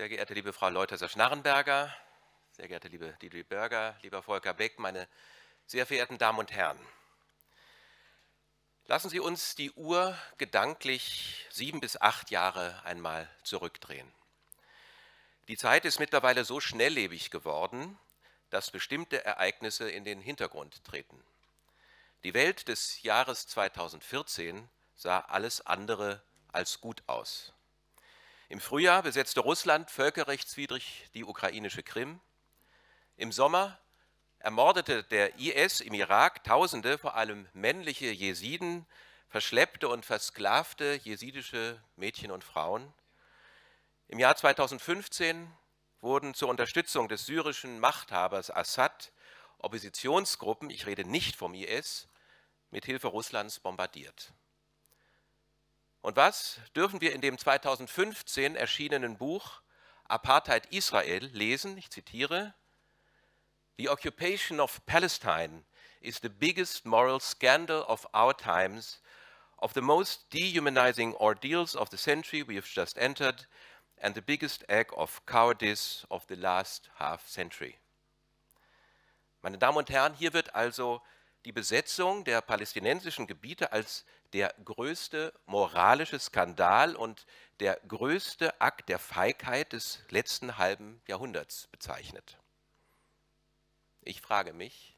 Sehr geehrte liebe Frau Leutheser-Schnarrenberger, sehr geehrte liebe Didi Berger, lieber Volker Beck, meine sehr verehrten Damen und Herren. Lassen Sie uns die Uhr gedanklich sieben bis acht Jahre einmal zurückdrehen. Die Zeit ist mittlerweile so schnelllebig geworden, dass bestimmte Ereignisse in den Hintergrund treten. Die Welt des Jahres 2014 sah alles andere als gut aus. Im Frühjahr besetzte Russland völkerrechtswidrig die ukrainische Krim. Im Sommer ermordete der IS im Irak Tausende, vor allem männliche Jesiden, verschleppte und versklavte jesidische Mädchen und Frauen. Im Jahr 2015 wurden zur Unterstützung des syrischen Machthabers Assad Oppositionsgruppen, ich rede nicht vom IS, mit Hilfe Russlands bombardiert. Und was dürfen wir in dem 2015 erschienenen Buch Apartheid Israel lesen? Ich zitiere, The occupation of Palestine is the biggest moral scandal of our times, of the most dehumanizing ordeals of the century we have just entered, and the biggest act of cowardice of the last half century. Meine Damen und Herren, hier wird also die Besetzung der palästinensischen Gebiete als der größte moralische Skandal und der größte Akt der Feigheit des letzten halben Jahrhunderts bezeichnet. Ich frage mich,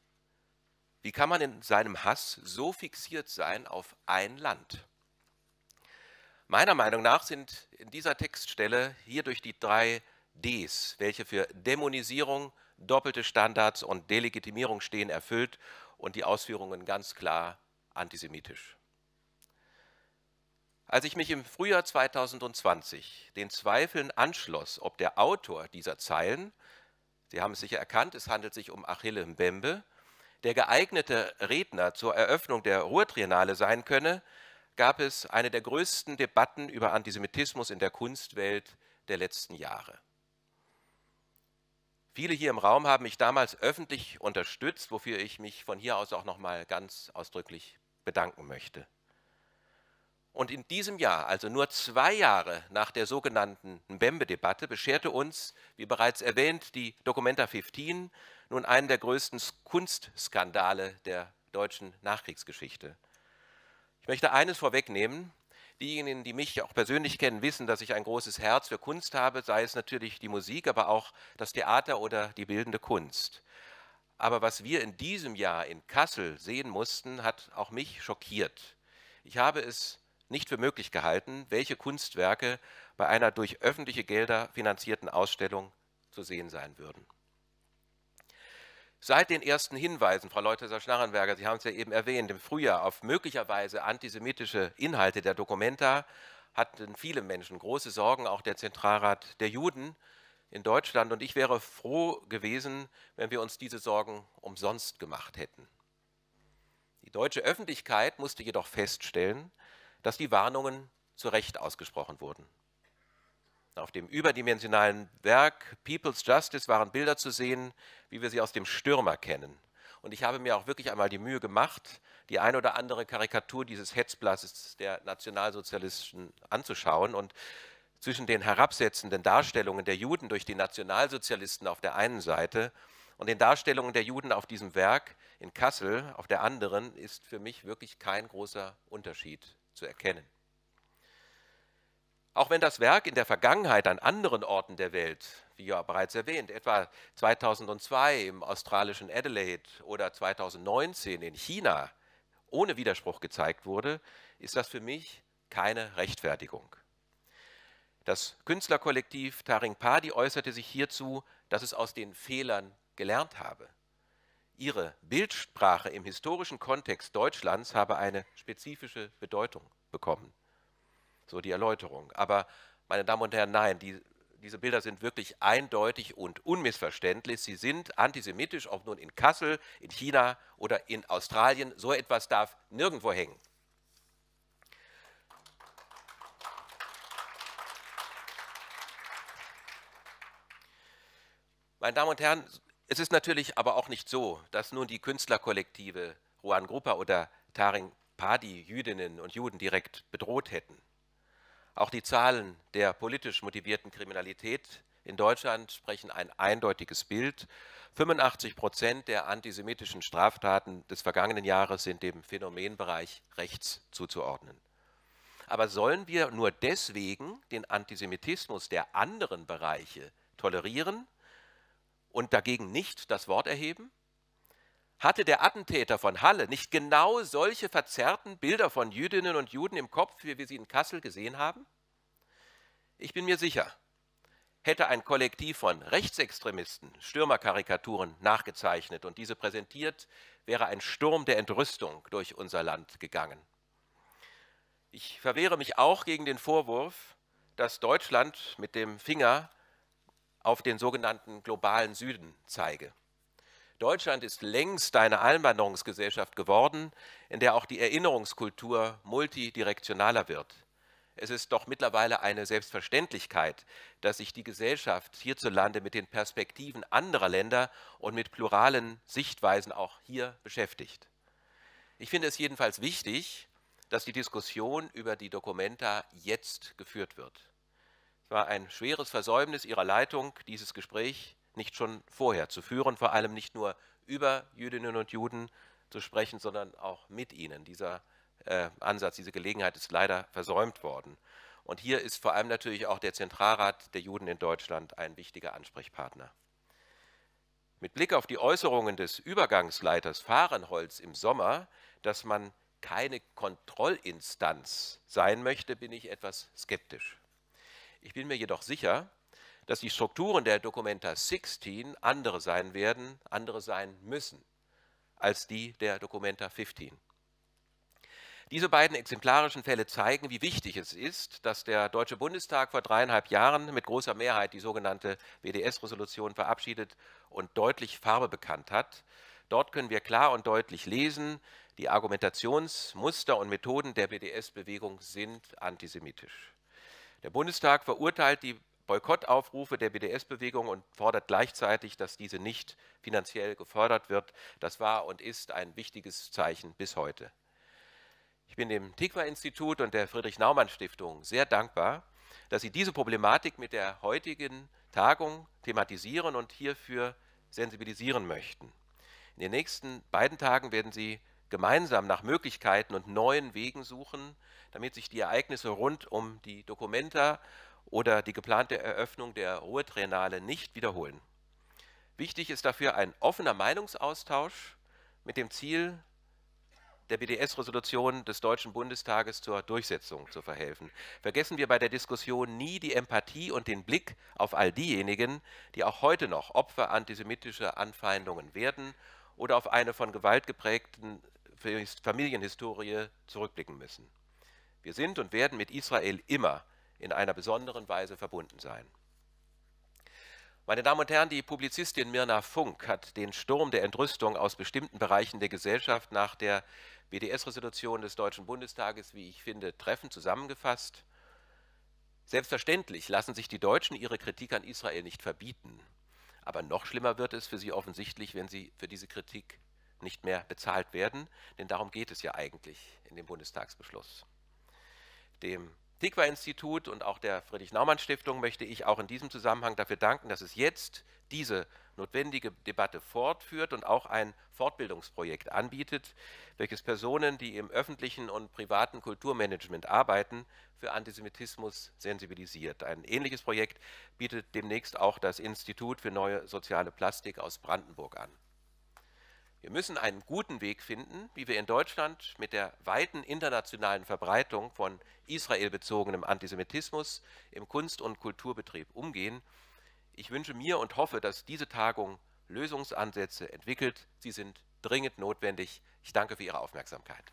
wie kann man in seinem Hass so fixiert sein auf ein Land? Meiner Meinung nach sind in dieser Textstelle hier durch die drei Ds, welche für Dämonisierung, doppelte Standards und Delegitimierung stehen, erfüllt und die Ausführungen ganz klar antisemitisch. Als ich mich im Frühjahr 2020 den Zweifeln anschloss, ob der Autor dieser Zeilen, Sie haben es sicher erkannt, es handelt sich um Achille Mbembe, der geeignete Redner zur Eröffnung der Ruhrtriennale sein könne, gab es eine der größten Debatten über Antisemitismus in der Kunstwelt der letzten Jahre. Viele hier im Raum haben mich damals öffentlich unterstützt, wofür ich mich von hier aus auch nochmal ganz ausdrücklich bedanken möchte. Und in diesem Jahr, also nur zwei Jahre nach der sogenannten Mbembe-Debatte, bescherte uns, wie bereits erwähnt, die Documenta 15 nun einen der größten Kunstskandale der deutschen Nachkriegsgeschichte. Ich möchte eines vorwegnehmen. Diejenigen, die mich auch persönlich kennen, wissen, dass ich ein großes Herz für Kunst habe, sei es natürlich die Musik, aber auch das Theater oder die bildende Kunst. Aber was wir in diesem Jahr in Kassel sehen mussten, hat auch mich schockiert. Ich habe es nicht für möglich gehalten, welche Kunstwerke bei einer durch öffentliche Gelder finanzierten Ausstellung zu sehen sein würden seit den ersten Hinweisen, Frau Leutheser-Schnarrenberger, Sie haben es ja eben erwähnt, im Frühjahr auf möglicherweise antisemitische Inhalte der Dokumenta hatten viele Menschen große Sorgen, auch der Zentralrat der Juden in Deutschland. Und ich wäre froh gewesen, wenn wir uns diese Sorgen umsonst gemacht hätten. Die deutsche Öffentlichkeit musste jedoch feststellen, dass die Warnungen zu Recht ausgesprochen wurden. Auf dem überdimensionalen Werk People's Justice waren Bilder zu sehen, wie wir sie aus dem Stürmer kennen. Und ich habe mir auch wirklich einmal die Mühe gemacht, die ein oder andere Karikatur dieses Hetzblasses der Nationalsozialisten anzuschauen. Und zwischen den herabsetzenden Darstellungen der Juden durch die Nationalsozialisten auf der einen Seite und den Darstellungen der Juden auf diesem Werk in Kassel auf der anderen ist für mich wirklich kein großer Unterschied zu erkennen. Auch wenn das Werk in der Vergangenheit an anderen Orten der Welt, wie ja bereits erwähnt, etwa 2002 im australischen Adelaide oder 2019 in China ohne Widerspruch gezeigt wurde, ist das für mich keine Rechtfertigung. Das Künstlerkollektiv Taring Padi äußerte sich hierzu, dass es aus den Fehlern gelernt habe. Ihre Bildsprache im historischen Kontext Deutschlands habe eine spezifische Bedeutung bekommen so die Erläuterung. Aber, meine Damen und Herren, nein, die, diese Bilder sind wirklich eindeutig und unmissverständlich. Sie sind antisemitisch, ob nun in Kassel, in China oder in Australien. So etwas darf nirgendwo hängen. Meine Damen und Herren, es ist natürlich aber auch nicht so, dass nun die Künstlerkollektive Juan Grupa oder Taring Padi Jüdinnen und Juden direkt bedroht hätten. Auch die Zahlen der politisch motivierten Kriminalität in Deutschland sprechen ein eindeutiges Bild. 85 Prozent der antisemitischen Straftaten des vergangenen Jahres sind dem Phänomenbereich rechts zuzuordnen. Aber sollen wir nur deswegen den Antisemitismus der anderen Bereiche tolerieren und dagegen nicht das Wort erheben? Hatte der Attentäter von Halle nicht genau solche verzerrten Bilder von Jüdinnen und Juden im Kopf, wie wir sie in Kassel gesehen haben? Ich bin mir sicher, hätte ein Kollektiv von Rechtsextremisten Stürmerkarikaturen nachgezeichnet und diese präsentiert, wäre ein Sturm der Entrüstung durch unser Land gegangen. Ich verwehre mich auch gegen den Vorwurf, dass Deutschland mit dem Finger auf den sogenannten globalen Süden zeige. Deutschland ist längst eine Einwanderungsgesellschaft geworden, in der auch die Erinnerungskultur multidirektionaler wird. Es ist doch mittlerweile eine Selbstverständlichkeit, dass sich die Gesellschaft hierzulande mit den Perspektiven anderer Länder und mit pluralen Sichtweisen auch hier beschäftigt. Ich finde es jedenfalls wichtig, dass die Diskussion über die Dokumenta jetzt geführt wird. Es war ein schweres Versäumnis Ihrer Leitung, dieses Gespräch nicht schon vorher zu führen, vor allem nicht nur über Jüdinnen und Juden zu sprechen, sondern auch mit ihnen. Dieser äh, Ansatz, diese Gelegenheit ist leider versäumt worden. Und hier ist vor allem natürlich auch der Zentralrat der Juden in Deutschland ein wichtiger Ansprechpartner. Mit Blick auf die Äußerungen des Übergangsleiters Fahrenholz im Sommer, dass man keine Kontrollinstanz sein möchte, bin ich etwas skeptisch. Ich bin mir jedoch sicher, dass die Strukturen der Dokumenta 16 andere sein werden, andere sein müssen, als die der Dokumenta 15. Diese beiden exemplarischen Fälle zeigen, wie wichtig es ist, dass der Deutsche Bundestag vor dreieinhalb Jahren mit großer Mehrheit die sogenannte WDS-Resolution verabschiedet und deutlich Farbe bekannt hat. Dort können wir klar und deutlich lesen, die Argumentationsmuster und Methoden der wds bewegung sind antisemitisch. Der Bundestag verurteilt die Boykottaufrufe der BDS-Bewegung und fordert gleichzeitig, dass diese nicht finanziell gefördert wird. Das war und ist ein wichtiges Zeichen bis heute. Ich bin dem Tikva-Institut und der Friedrich-Naumann-Stiftung sehr dankbar, dass sie diese Problematik mit der heutigen Tagung thematisieren und hierfür sensibilisieren möchten. In den nächsten beiden Tagen werden sie gemeinsam nach Möglichkeiten und neuen Wegen suchen, damit sich die Ereignisse rund um die Dokumenta oder die geplante Eröffnung der Ruhrtriennale nicht wiederholen. Wichtig ist dafür ein offener Meinungsaustausch mit dem Ziel, der BDS-Resolution des Deutschen Bundestages zur Durchsetzung zu verhelfen. Vergessen wir bei der Diskussion nie die Empathie und den Blick auf all diejenigen, die auch heute noch Opfer antisemitischer Anfeindungen werden oder auf eine von Gewalt geprägten Familienhistorie zurückblicken müssen. Wir sind und werden mit Israel immer in einer besonderen Weise verbunden sein. Meine Damen und Herren, die Publizistin Mirna Funk hat den Sturm der Entrüstung aus bestimmten Bereichen der Gesellschaft nach der BDS-Resolution des Deutschen Bundestages, wie ich finde, treffend zusammengefasst. Selbstverständlich lassen sich die Deutschen ihre Kritik an Israel nicht verbieten. Aber noch schlimmer wird es für sie offensichtlich, wenn sie für diese Kritik nicht mehr bezahlt werden, denn darum geht es ja eigentlich in dem Bundestagsbeschluss. Dem Tikva-Institut und auch der Friedrich-Naumann-Stiftung möchte ich auch in diesem Zusammenhang dafür danken, dass es jetzt diese notwendige Debatte fortführt und auch ein Fortbildungsprojekt anbietet, welches Personen, die im öffentlichen und privaten Kulturmanagement arbeiten, für Antisemitismus sensibilisiert. Ein ähnliches Projekt bietet demnächst auch das Institut für neue soziale Plastik aus Brandenburg an. Wir müssen einen guten Weg finden, wie wir in Deutschland mit der weiten internationalen Verbreitung von israelbezogenem Antisemitismus im Kunst- und Kulturbetrieb umgehen. Ich wünsche mir und hoffe, dass diese Tagung Lösungsansätze entwickelt. Sie sind dringend notwendig. Ich danke für Ihre Aufmerksamkeit.